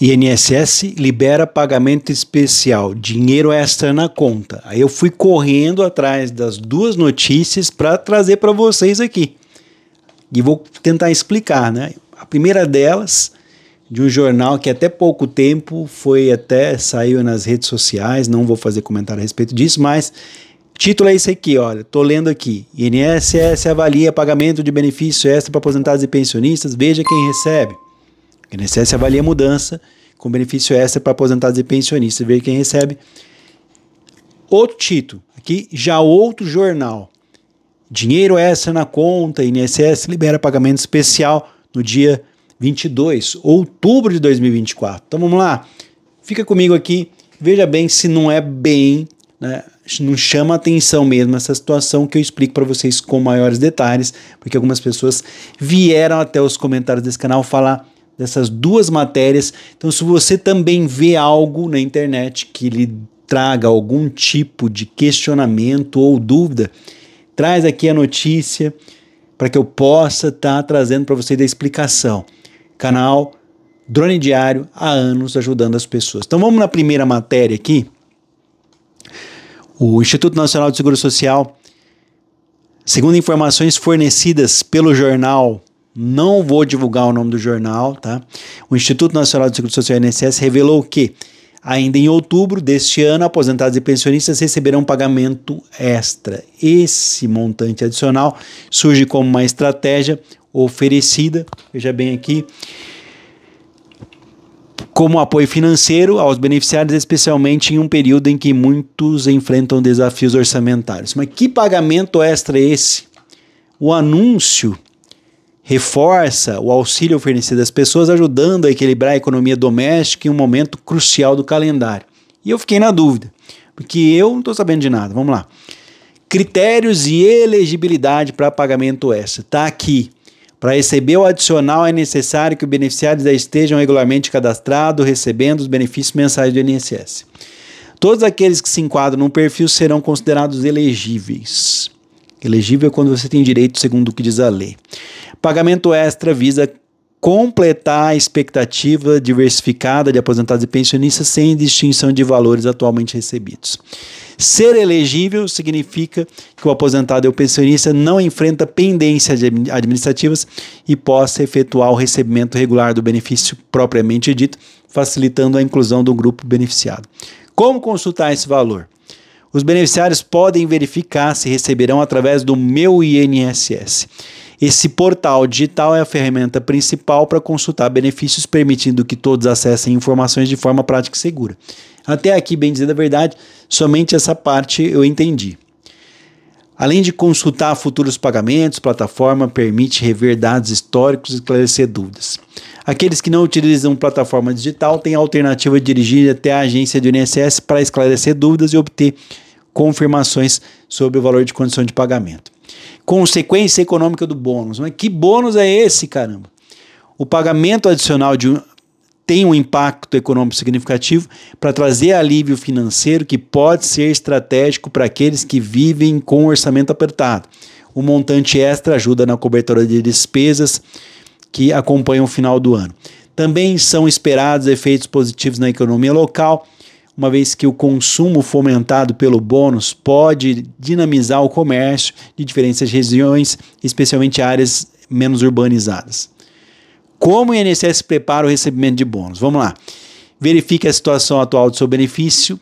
INSS libera pagamento especial, dinheiro extra na conta. Aí eu fui correndo atrás das duas notícias para trazer para vocês aqui. E vou tentar explicar, né? A primeira delas, de um jornal que até pouco tempo foi até saiu nas redes sociais, não vou fazer comentário a respeito disso, mas título é esse aqui, olha, tô lendo aqui. INSS avalia pagamento de benefício extra para aposentados e pensionistas, veja quem recebe. O INSS avalia a mudança com benefício extra para aposentados e pensionistas, ver quem recebe. Outro título, aqui já outro jornal. Dinheiro extra na conta, INSS libera pagamento especial no dia 22, outubro de 2024. Então vamos lá, fica comigo aqui, veja bem se não é bem, né, não chama atenção mesmo essa situação que eu explico para vocês com maiores detalhes, porque algumas pessoas vieram até os comentários desse canal falar dessas duas matérias. Então, se você também vê algo na internet que lhe traga algum tipo de questionamento ou dúvida, traz aqui a notícia para que eu possa estar tá trazendo para vocês a explicação. Canal Drone Diário há anos ajudando as pessoas. Então vamos na primeira matéria aqui. O Instituto Nacional de Seguro Social, segundo informações fornecidas pelo jornal não vou divulgar o nome do jornal, tá? O Instituto Nacional de Seguro Social INSS revelou que ainda em outubro deste ano, aposentados e pensionistas receberão pagamento extra. Esse montante adicional surge como uma estratégia oferecida, veja bem aqui, como apoio financeiro aos beneficiários, especialmente em um período em que muitos enfrentam desafios orçamentários. Mas que pagamento extra é esse? O anúncio reforça o auxílio oferecido às pessoas, ajudando a equilibrar a economia doméstica em um momento crucial do calendário. E eu fiquei na dúvida, porque eu não estou sabendo de nada. Vamos lá. Critérios e elegibilidade para pagamento extra. Está aqui. Para receber o adicional, é necessário que os beneficiários já estejam regularmente cadastrados, recebendo os benefícios mensais do INSS. Todos aqueles que se enquadram no perfil serão considerados elegíveis. Elegível é quando você tem direito segundo o que diz a lei. Pagamento extra visa completar a expectativa diversificada de aposentados e pensionistas sem distinção de valores atualmente recebidos. Ser elegível significa que o aposentado ou pensionista não enfrenta pendências administrativas e possa efetuar o recebimento regular do benefício propriamente dito, facilitando a inclusão do grupo beneficiado. Como consultar esse valor? Os beneficiários podem verificar se receberão através do Meu INSS. Esse portal digital é a ferramenta principal para consultar benefícios, permitindo que todos acessem informações de forma prática e segura. Até aqui, bem dizer a verdade, somente essa parte eu entendi. Além de consultar futuros pagamentos, a plataforma permite rever dados históricos e esclarecer dúvidas. Aqueles que não utilizam plataforma digital têm a alternativa de dirigir até a agência do INSS para esclarecer dúvidas e obter confirmações sobre o valor de condição de pagamento. Consequência econômica do bônus. Mas que bônus é esse, caramba? O pagamento adicional de um, tem um impacto econômico significativo para trazer alívio financeiro que pode ser estratégico para aqueles que vivem com orçamento apertado. O montante extra ajuda na cobertura de despesas que acompanham o final do ano. Também são esperados efeitos positivos na economia local, uma vez que o consumo fomentado pelo bônus pode dinamizar o comércio de diferentes regiões, especialmente áreas menos urbanizadas. Como o INSS prepara o recebimento de bônus? Vamos lá. Verifique a situação atual do seu benefício,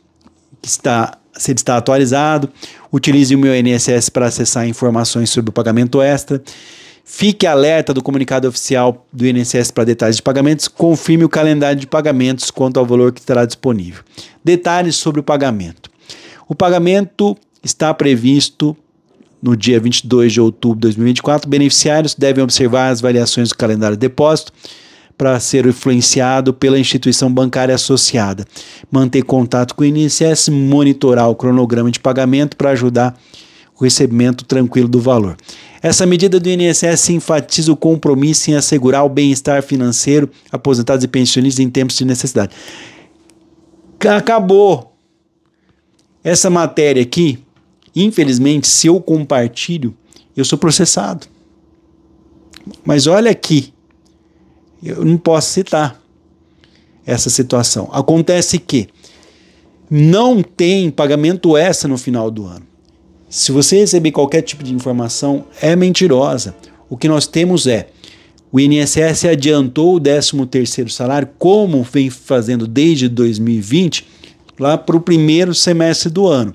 que está, se ele está atualizado. Utilize o meu INSS para acessar informações sobre o pagamento extra. Fique alerta do comunicado oficial do INSS para detalhes de pagamentos. Confirme o calendário de pagamentos quanto ao valor que estará disponível. Detalhes sobre o pagamento. O pagamento está previsto no dia 22 de outubro de 2024. Beneficiários devem observar as variações do calendário de depósito para ser influenciado pela instituição bancária associada. Manter contato com o INSS, monitorar o cronograma de pagamento para ajudar a o recebimento tranquilo do valor. Essa medida do INSS enfatiza o compromisso em assegurar o bem-estar financeiro aposentados e pensionistas em tempos de necessidade. Acabou. Essa matéria aqui, infelizmente, se eu compartilho, eu sou processado. Mas olha aqui, eu não posso citar essa situação. Acontece que não tem pagamento extra no final do ano. Se você receber qualquer tipo de informação, é mentirosa. O que nós temos é o INSS adiantou o 13º salário, como vem fazendo desde 2020, lá para o primeiro semestre do ano.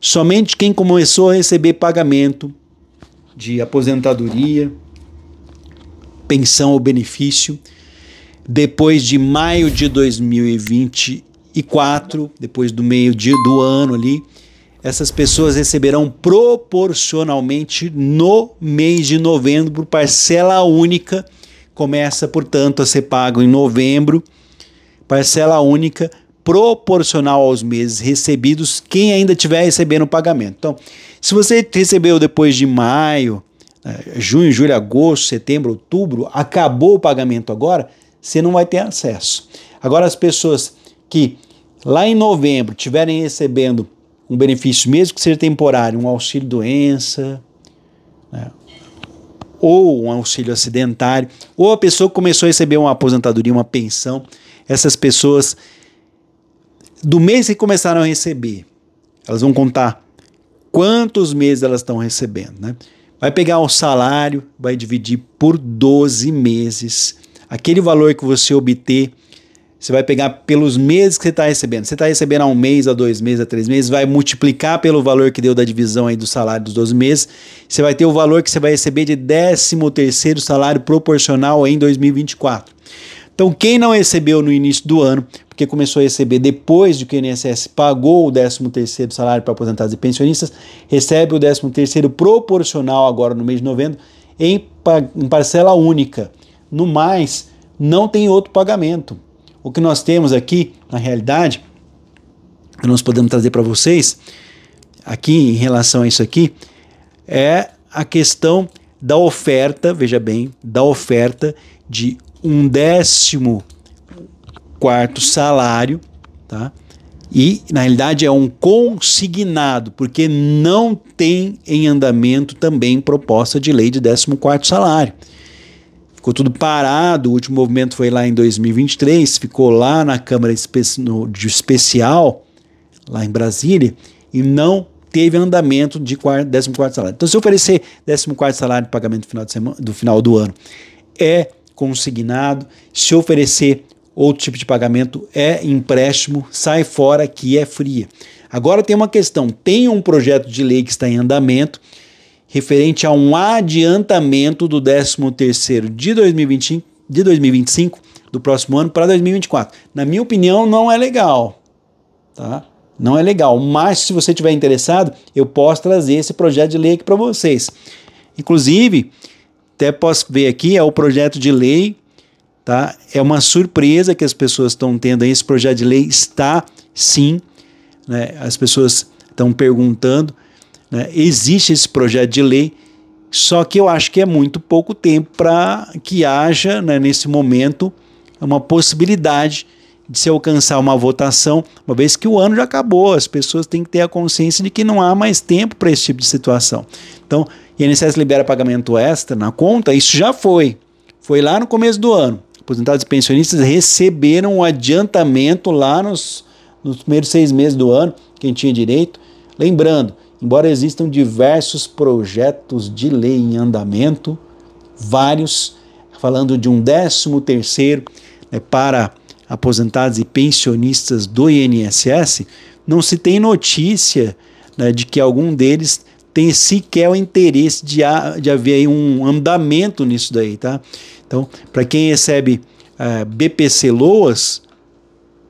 Somente quem começou a receber pagamento de aposentadoria, pensão ou benefício, depois de maio de 2024, depois do meio dia do ano ali, essas pessoas receberão proporcionalmente no mês de novembro por parcela única. Começa, portanto, a ser pago em novembro, parcela única proporcional aos meses recebidos, quem ainda tiver recebendo o pagamento. Então, se você recebeu depois de maio, eh, junho, julho, agosto, setembro, outubro, acabou o pagamento agora, você não vai ter acesso. Agora, as pessoas que lá em novembro tiverem recebendo um benefício, mesmo que seja temporário, um auxílio doença, né? ou um auxílio acidentário, ou a pessoa que começou a receber uma aposentadoria, uma pensão, essas pessoas, do mês que começaram a receber, elas vão contar quantos meses elas estão recebendo, né? Vai pegar o salário, vai dividir por 12 meses. Aquele valor que você obter você vai pegar pelos meses que você está recebendo. Você está recebendo há um mês, há dois meses, há três meses, vai multiplicar pelo valor que deu da divisão aí do salário dos 12 meses. Você vai ter o valor que você vai receber de 13 terceiro salário proporcional em 2024. Então, quem não recebeu no início do ano, porque começou a receber depois de que o INSS pagou o 13º salário para aposentados e pensionistas, recebe o 13º proporcional agora no mês de novembro em parcela única. No mais, não tem outro pagamento. O que nós temos aqui, na realidade, que nós podemos trazer para vocês, aqui em relação a isso aqui, é a questão da oferta, veja bem, da oferta de um décimo quarto salário, tá? E na realidade é um consignado, porque não tem em andamento também proposta de lei de décimo quarto salário ficou tudo parado. O último movimento foi lá em 2023, ficou lá na Câmara de Especial, lá em Brasília, e não teve andamento de 14 salário. Então, se oferecer 14 salário de pagamento final, de semana, do final do ano, é consignado. Se oferecer outro tipo de pagamento, é empréstimo, sai fora que é fria. Agora tem uma questão: tem um projeto de lei que está em andamento referente a um adiantamento do 13º de 2025, de 2025 do próximo ano para 2024. Na minha opinião, não é legal, tá? Não é legal, mas se você tiver interessado, eu posso trazer esse projeto de lei aqui para vocês. Inclusive, até posso ver aqui, é o projeto de lei, tá? É uma surpresa que as pessoas estão tendo aí, esse projeto de lei está sim, né? As pessoas estão perguntando, né? Existe esse projeto de lei, só que eu acho que é muito pouco tempo para que haja, né, nesse momento, uma possibilidade de se alcançar uma votação, uma vez que o ano já acabou, as pessoas têm que ter a consciência de que não há mais tempo para esse tipo de situação. Então, INSS libera pagamento extra na conta, isso já foi. Foi lá no começo do ano. Aposentados e pensionistas receberam o um adiantamento lá nos, nos primeiros seis meses do ano, quem tinha direito. Lembrando, Embora existam diversos projetos de lei em andamento, vários, falando de um décimo terceiro né, para aposentados e pensionistas do INSS, não se tem notícia né, de que algum deles tem sequer o interesse de, a, de haver um andamento nisso daí, tá? Então, para quem recebe uh, é, BPC Loas,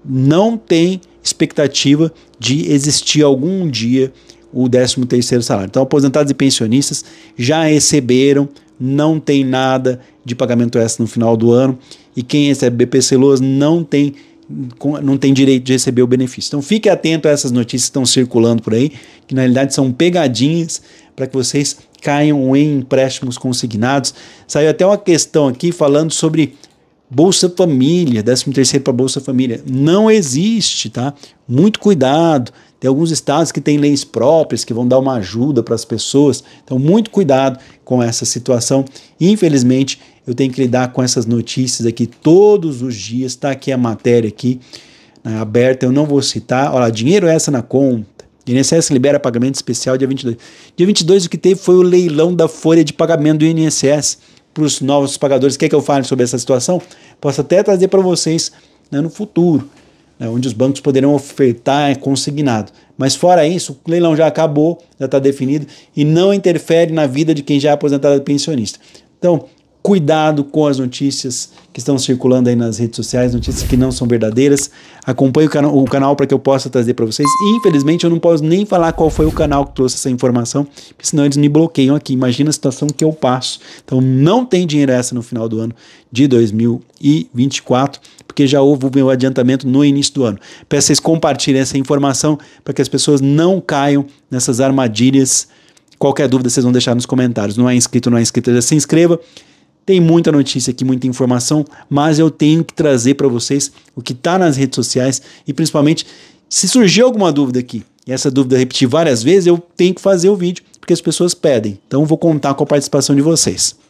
não tem expectativa de existir algum dia o 13º salário. Então, aposentados e pensionistas já receberam, não tem nada de pagamento extra no final do ano, e quem recebe BPC Loas não tem não tem direito de receber o benefício. Então fique atento a essas notícias que estão circulando por aí, que na realidade são pegadinhas para que vocês caiam em empréstimos consignados. Saiu até uma questão aqui falando sobre Bolsa Família, 13 terceiro para Bolsa Família. Não existe, tá? Muito cuidado. Tem alguns estados que têm leis próprias que vão dar uma ajuda para as pessoas. Então, muito cuidado com essa situação. Infelizmente, eu tenho que lidar com essas notícias aqui todos os dias. Está aqui a matéria aqui né, aberta, eu não vou citar. Olha lá, dinheiro essa na conta. INSS libera pagamento especial dia 22. Dia 22 o que teve foi o leilão da folha de pagamento do INSS para os novos pagadores. Quer que eu fale sobre essa situação? Posso até trazer para vocês né, no futuro né, onde os bancos poderão ofertar é, consignado. Mas fora isso, o leilão já acabou, já está definido e não interfere na vida de quem já é aposentado pensionista. Então, Cuidado com as notícias que estão circulando aí nas redes sociais, notícias que não são verdadeiras. Acompanhe o, cana o canal para que eu possa trazer para vocês. infelizmente, eu não posso nem falar qual foi o canal que trouxe essa informação, porque senão eles me bloqueiam aqui. Imagina a situação que eu passo. Então, não tem dinheiro essa no final do ano de 2024, porque já houve o meu adiantamento no início do ano. Peço vocês compartilhem essa informação para que as pessoas não caiam nessas armadilhas. Qualquer dúvida vocês vão deixar nos comentários. Não é inscrito, não é inscrito, já se inscreva. Tem muita notícia aqui, muita informação, mas eu tenho que trazer para vocês o que está nas redes sociais e principalmente se surgir alguma dúvida aqui, e essa dúvida repetir várias vezes, eu tenho que fazer o vídeo porque as pessoas pedem. Então vou contar com a participação de vocês.